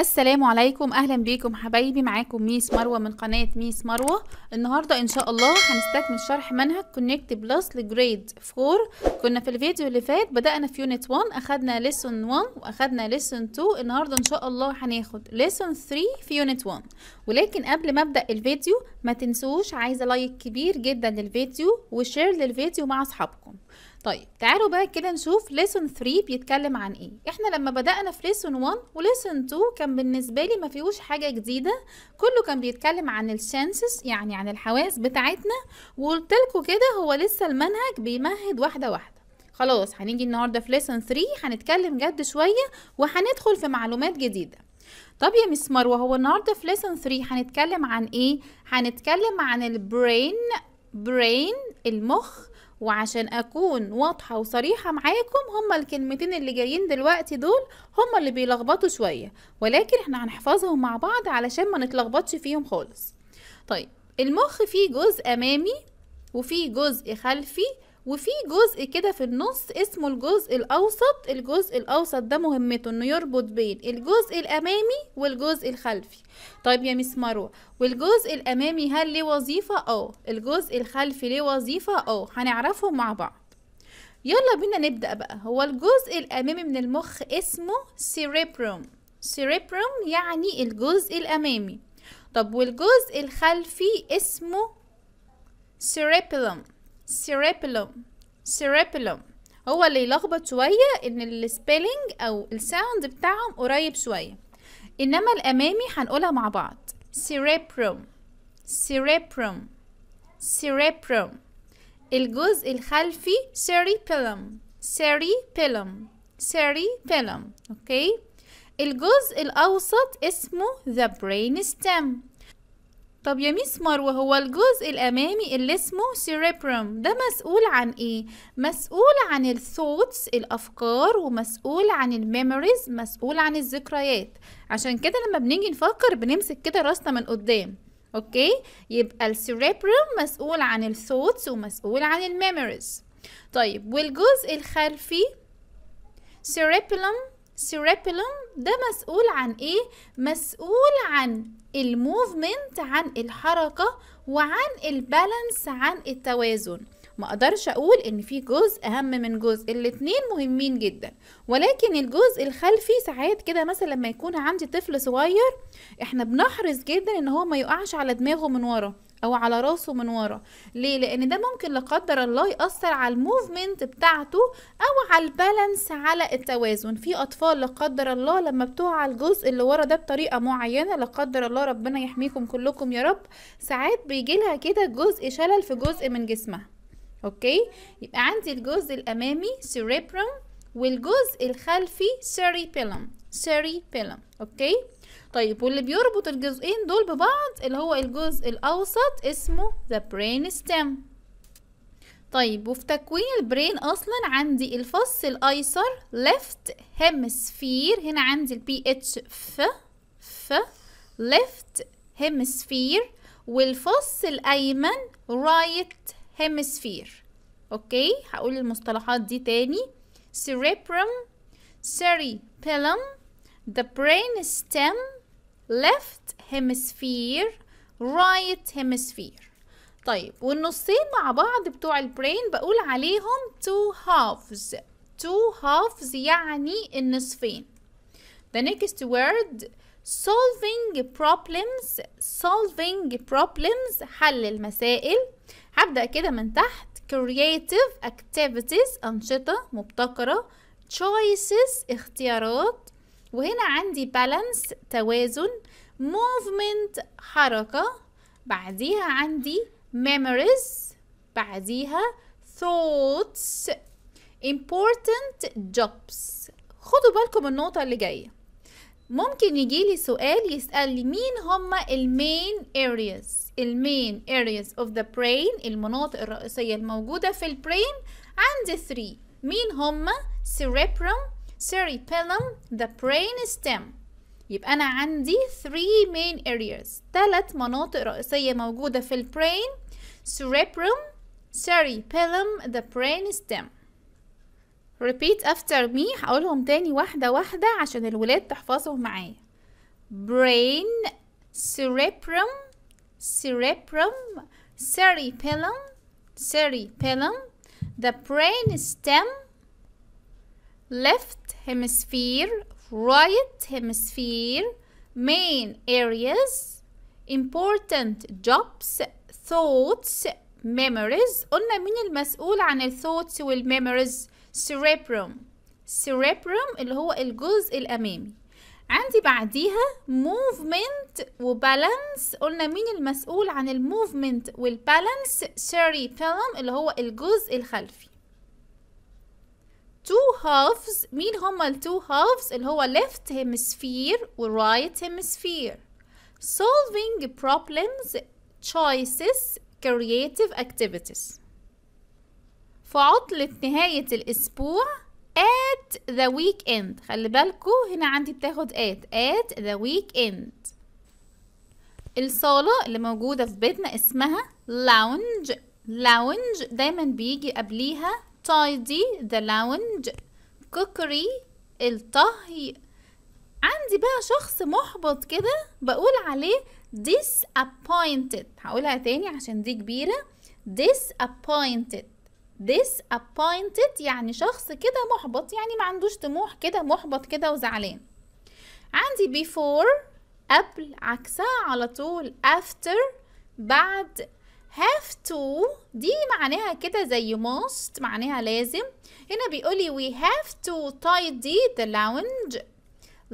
السلام عليكم اهلا بيكم حبايبي معاكم ميس مروه من قناه ميس مروه النهارده ان شاء الله هنستكمل شرح منهج كونكت بلس لجريد 4 كنا في الفيديو اللي فات بدانا في يونت 1 اخدنا ليسون 1 واخدنا ليسون 2 النهارده ان شاء الله هناخد ليسون 3 في يونت 1 ولكن قبل ما ابدا الفيديو ما تنسوش عايزه لايك كبير جدا للفيديو وشير للفيديو مع اصحابكم طيب تعالوا بقى كده نشوف ليسون 3 بيتكلم عن ايه احنا لما بدأنا في ليسون 1 وليسون 2 كان بالنسبة لي ما فيهوش حاجة جديدة كله كان بيتكلم عن الشانسس يعني عن الحواس بتاعتنا وقلتلكوا كده هو لسه المنهج بيمهد واحدة واحدة خلاص هنيجي النهاردة في ليسون 3 هنتكلم جد شوية وهندخل في معلومات جديدة طب يا مس مروه هو النهارده في ليسون 3 هنتكلم عن ايه هنتكلم عن البرين برين المخ وعشان اكون واضحه وصريحه معاكم هما الكلمتين اللي جايين دلوقتي دول هما اللي بيلخبطوا شويه ولكن احنا هنحفظهم مع بعض علشان ما نتلخبطش فيهم خالص طيب المخ فيه جزء امامي وفيه جزء خلفي وفي جزء كده في النص اسمه الجزء الاوسط الجزء الاوسط ده مهمته انه يربط بين الجزء الامامي والجزء الخلفي طيب يا مس مروه والجزء الامامي هل ليه وظيفه اه الجزء الخلفي ليه وظيفه اه هنعرفهم مع بعض يلا بينا نبدا بقى هو الجزء الامامي من المخ اسمه سيريبروم سيريبروم يعني الجزء الامامي طب والجزء الخلفي اسمه سيريبلوم cerebellum cerebellum هو اللي يلخبط شوية ان السبيلنج او الساوند بتاعهم قريب شوية انما الامامي هنقولها مع بعض cerebrum cerebrum cerebrum الجزء الخلفي cerebellum cerebellum cerebellum اوكي الجزء الاوسط اسمه the brainstem طب يا ميس مروة هو الجزء الأمامي اللي اسمه cerebrum ده مسؤول عن إيه؟ مسؤول عن الثوتس الأفكار ومسؤول عن الميموريز مسؤول عن الذكريات عشان كده لما بنيجي نفكر بنمسك كده راسنا من قدام أوكي؟ يبقى السيريبروم مسؤول عن الثوتس ومسؤول عن الميموريز طيب والجزء الخلفي cerebellum cerebellum ده مسؤول عن ايه مسؤول عن الموفمنت عن الحركة وعن البالانس عن التوازن ما اقدرش اقول ان في جزء اهم من جزء الاتنين مهمين جدا ولكن الجزء الخلفي ساعات كده مثلا لما يكون عندي طفل صغير احنا بنحرص جدا ان هو ما يقعش على دماغه من ورا او على راسه من ورا ليه لان ده ممكن لا قدر الله ياثر على الموفمنت بتاعته او على البالانس على التوازن في اطفال لا قدر الله لما بتقع على الجزء اللي ورا ده بطريقه معينه لا قدر الله ربنا يحميكم كلكم يا رب ساعات بيجيلها كده جزء شلل في جزء من جسمها اوكي يبقى عندي الجزء الامامي سيريبروم والجزء الخلفي سيريبيلم سيريبيلم اوكي طيب واللي بيربط الجزئين دول ببعض اللي هو الجزء الاوسط اسمه the brain stem طيب وفي تكوين البرين اصلا عندي الفص الايسر left hemisphere هنا عندي البي اتش ف ف left hemisphere والفص الايمن right hemisphere اوكي هقول المصطلحات دي تاني cerebrum cerebellum the brain stem left hemisphere right hemisphere طيب والنصين مع بعض بتوع البرين بقول عليهم two halves two halves يعني النصفين the next word solving problems solving problems حل المسائل هبدأ كده من تحت creative activities أنشطة مبتكرة choices اختيارات وهنا عندي بالانس توازن موفمنت حركة بعديها عندي memories بعديها thoughts important jobs خدوا بالكم النقطة اللي جاية ممكن يجيلي سؤال يسألني مين هما المين areas المين areas of the brain المناطق الرئيسية الموجودة في البرين عندي 3 مين هما cerebrum cerebellum the brain stem يبقى أنا عندي three main areas ثلاث مناطق رئيسية موجودة في البرين cerebrum cerebellum the brain stem repeat after me هقولهم تاني واحدة واحدة عشان الولاد تحفظهم معايا brain cerebrum cerebrum cerebellum cerebellum the brain stem left hemisphere right hemisphere main areas important jobs thoughts memories قلنا مين المسؤول عن الثوتس والميموريز cerebrum cerebrum اللي هو الجزء الأمامي عندي بعديها movement balance قلنا مين المسؤول عن الموفمنت والبالانس cerebellum اللي هو الجزء الخلفي تو هافز مين هما التو هافز اللي هو ليفت هيمسفير ورايت هيمسفير solving problems choices creative activities في عطلة نهاية الأسبوع at the weekend خلي بالكو هنا عندي بتاخد at at the weekend الصالة اللي موجودة في بيتنا اسمها lounge lounge دايما بيجي قبليها tidy the lounge cookery الطهي عندي بقى شخص محبط كده بقول عليه disappointed هقولها تاني عشان دي كبيرة disappointed disappointed يعني شخص كده محبط يعني ما عندوش طموح كده محبط كده وزعلان عندي before قبل عكسها على طول after بعد have to دي معناها كده زي must معناها لازم هنا بيقولي we have to tidy the lounge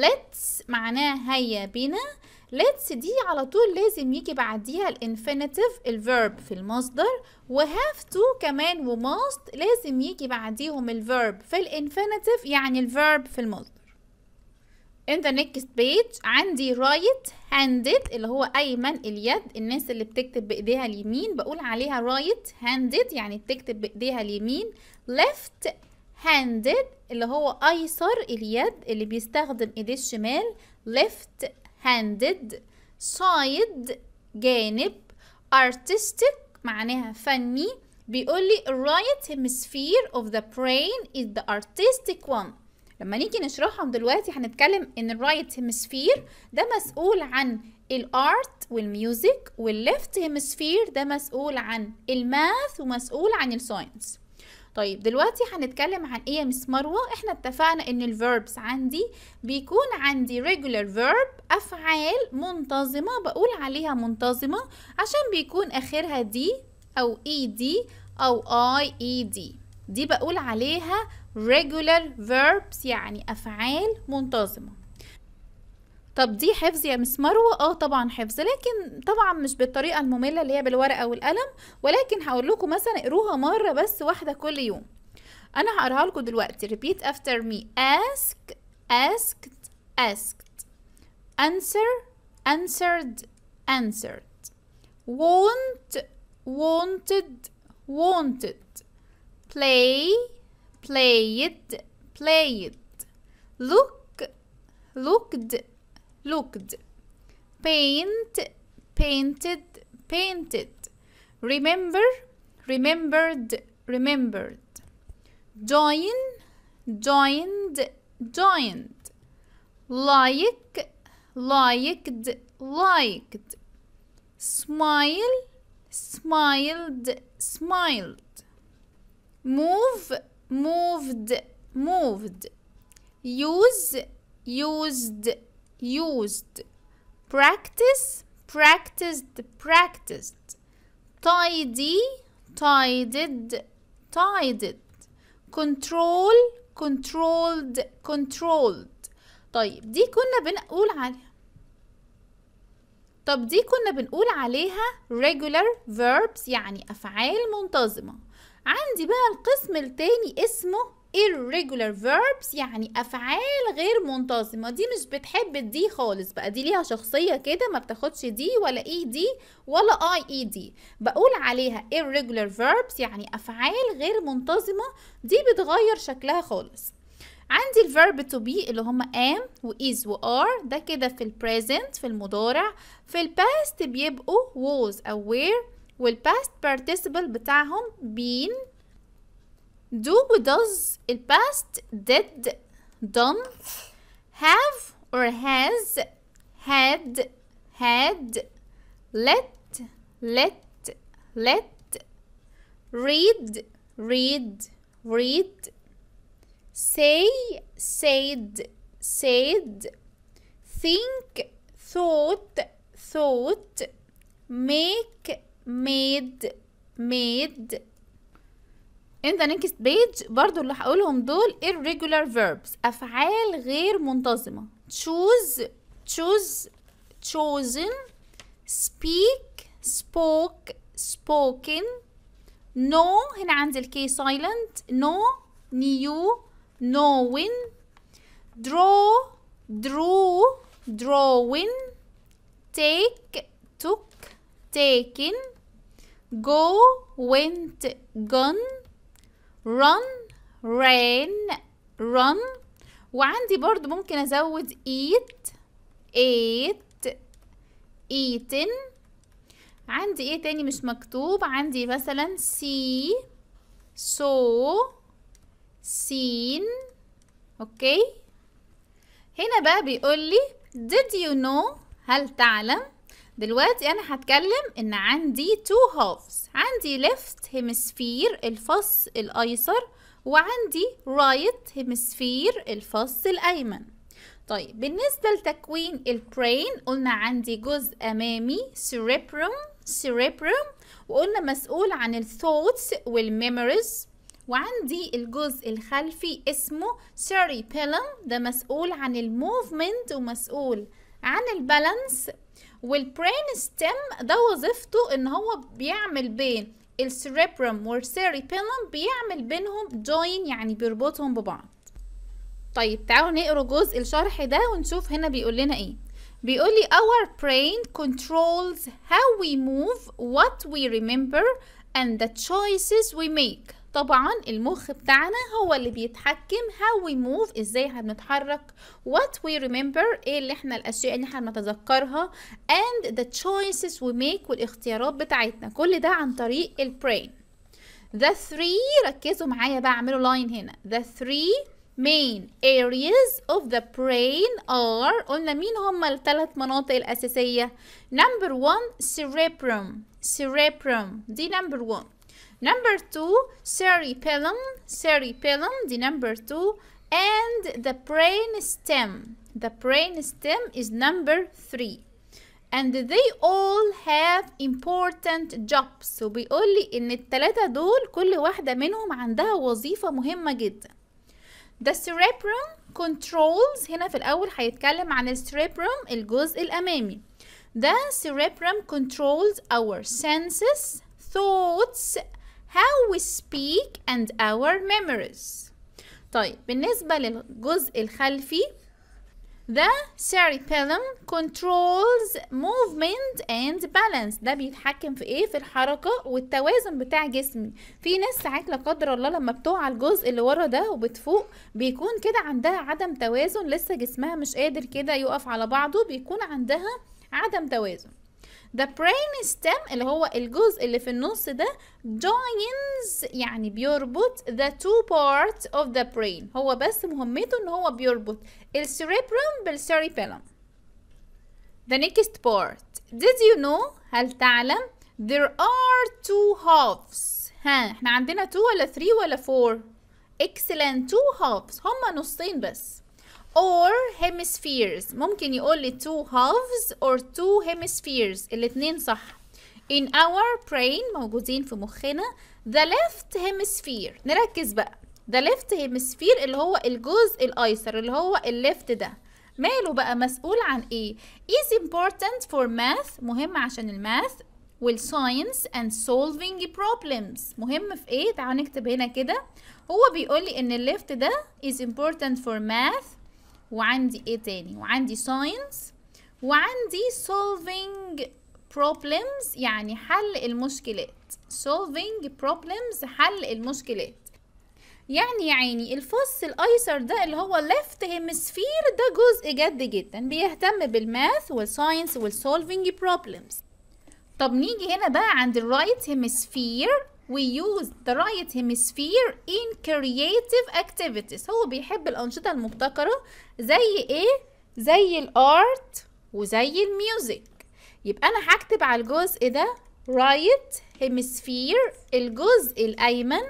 let's معناها هيا بنا let's دي على طول لازم يجي بعديها الانفينيتيف الفيرب في المصدر و have to كمان و must لازم يجي بعديهم الفيرب في الانفينيتيف يعني الفيرب في المصدر in the next page عندي right handed اللي هو ايمن اليد الناس اللي بتكتب بايديها اليمين بقول عليها right handed يعني بتكتب بايديها اليمين left handed اللي هو ايسر اليد اللي بيستخدم ايديه الشمال left handed side جانب artistic معناها فني بيقول لي right hemisphere of the brain is the artistic one لما نيجي نشرحهم دلوقتي هنتكلم ان الرايت هيمسفير ده مسؤول عن الارت والميوزك والليفت هيمسفير ده مسؤول عن الماث ومسؤول عن الساينس طيب دلوقتي هنتكلم عن ايه يا مس مروه احنا اتفقنا ان الفيربس عندي بيكون عندي regular verb افعال منتظمه بقول عليها منتظمه عشان بيكون اخرها دي او اي e دي او اي اي دي دي بقول عليها regular verbs يعني أفعال منتظمة طب دي حفظ يا مس مروه اه طبعا حفظ لكن طبعا مش بالطريقه الممله اللي هي بالورقه والقلم ولكن هقول لكم مثلا اقروها مره بس واحده كل يوم انا هقراها لكم دلوقتي repeat after me ask asked asked answer answered answered want wanted wanted play played played look looked looked paint painted painted remember remembered remembered join joined joined like liked liked smile smiled smiled move moved moved use used used practice practiced practiced tidy tidied tided control controlled controlled طيب دي كنا بنقول عليها طب دي كنا بنقول عليها regular verbs يعني أفعال منتظمة عندي بقى القسم التاني اسمه irregular verbs يعني افعال غير منتظمه دي مش بتحب دي خالص بقى دي ليها شخصيه كده ما بتاخدش دي ولا اي دي ولا اي اي دي بقول عليها irregular verbs يعني افعال غير منتظمه دي بتغير شكلها خالص عندي الverb to be اللي هما am و is و are ده كده في present في المضارع في past بيبقوا was او were والباست participle بتاعهم been do وdoes الباست did done have or has had had let let let read read read say said said think thought thought make made made in the next page برضو اللي هقولهم دول irregular verbs أفعال غير منتظمة choose choose chosen speak spoke spoken no هنا عندي الكي silent no new knowing draw drew drawing take took taken go went gone run ran run وعندي برضو ممكن ازود eat ate eaten عندي ايه تاني مش مكتوب عندي مثلا see saw seen اوكي هنا بقى بيقول لي did you know هل تعلم دلوقتي انا هتكلم ان عندي تو halves عندي left hemisphere الفص الايسر وعندي right hemisphere الفص الايمن طيب بالنسبة لتكوين البرين قلنا عندي جزء أمامي cerebrum cerebrum وقلنا مسؤول عن الثوتس والميموريز وعندي الجزء الخلفي اسمه cerebellum ده مسؤول عن الموفمنت ومسؤول عن البالانس والبرين ستيم ده وظيفته ان هو بيعمل بين السريبرم والسيريبيلم بيعمل بينهم جوين يعني بيربطهم ببعض طيب تعالوا نقرا جزء الشرح ده ونشوف هنا بيقول لنا ايه بيقول لي our brain controls how we move what we remember and the choices we make طبعا المخ بتاعنا هو اللي بيتحكم how we move ازاي هنتحرك what we remember ايه اللي احنا الاشياء اللي احنا بنتذكرها and the choices we make والاختيارات بتاعتنا كل ده عن طريق البرين the three ركزوا معايا بقى اعملوا لاين هنا the three main areas of the brain are قلنا مين هما الثلاث مناطق الأساسية number one cerebrum cerebrum دي number one Number two, cerebellum, cerebellum, the number two, and the brain stem. The brain stem is number three. And they all have important jobs. وبيقول لي إن التلاتة دول كل واحدة منهم عندها وظيفة مهمة جدا. The cerebrum controls هنا في الأول هيتكلم عن cerebrum الجزء الأمامي. The cerebrum controls our senses thoughts how we speak and our memories طيب بالنسبة للجزء الخلفي The cerebellum controls movement and balance ده بيتحكم في ايه في الحركة والتوازن بتاع جسمي في ناس ساعات لا قدر الله لما بتقع الجزء اللي ورا ده وبتفوق بيكون كده عندها عدم توازن لسه جسمها مش قادر كده يقف على بعضه بيكون عندها عدم توازن the brain stem اللي هو الجزء اللي في النص ده joins يعني بيربط the two parts of the brain هو بس مهمته ان هو بيربط السيريبرم بالسيريبيلم the next part did you know هل تعلم there are two halves ها احنا عندنا two ولا three ولا four excellent two halves هما نصين بس or hemispheres ممكن يقول لي two halves or two hemispheres الاتنين صح in our brain موجودين في مخنا the left hemisphere نركز بقى the left hemisphere اللي هو الجزء الايسر اللي هو الليفت ده ماله بقى مسؤول عن ايه is important for math مهم عشان الماث والساينس and solving problems مهم في ايه تعالوا نكتب هنا كده هو بيقول لي ان الليفت ده is important for math وعندي ايه تاني وعندي ساينس وعندي solving problems يعني حل المشكلات solving problems حل المشكلات يعني يا عيني الفص الايسر ده اللي هو left hemisphere ده جزء جد جدا بيهتم بالماث والساينس والسولفينج problems طب نيجي هنا بقى عند الرايت right hemisphere we use the right hemisphere in creative activities هو بيحب الأنشطة المبتكرة زي إيه؟ زي الأرت وزي الميوزك يبقى أنا هكتب على الجزء ده right hemisphere الجزء الأيمن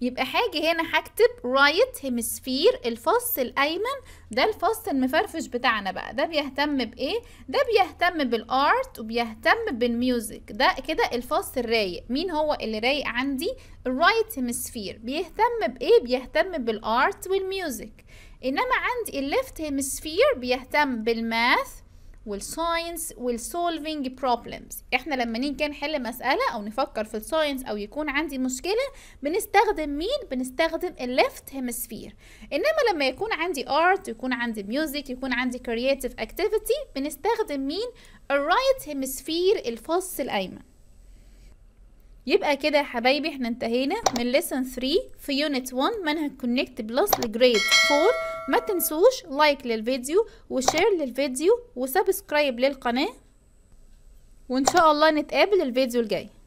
يبقى هاجي هنا هكتب رايت هيمسفير الفص الأيمن ده الفص المفرفش بتاعنا بقى ده بيهتم بإيه؟ ده بيهتم بالآرت وبيهتم بالميوزك ده كده الفص الرايق مين هو اللي رايق عندي؟ الرايت هيمسفير بيهتم بإيه؟ بيهتم بالآرت والميوزك إنما عندي الليفت هيمسفير بيهتم بالماث والساينس والسولفينج بروبلمز احنا لما نيجي نحل مساله او نفكر في الساينس او يكون عندي مشكله بنستخدم مين بنستخدم الليفت هيمسفير انما لما يكون عندي ارت يكون عندي ميوزك يكون عندي كرييتيف اكتيفيتي بنستخدم مين الرايت هيمسفير الفص الايمن يبقى كده يا حبايبي احنا انتهينا من ليسن 3 في يونت 1 منهج كونكت بلس لجريد 4 ما تنسوش لايك للفيديو وشير للفيديو وسبسكرايب للقناة وان شاء الله نتقابل الفيديو الجاي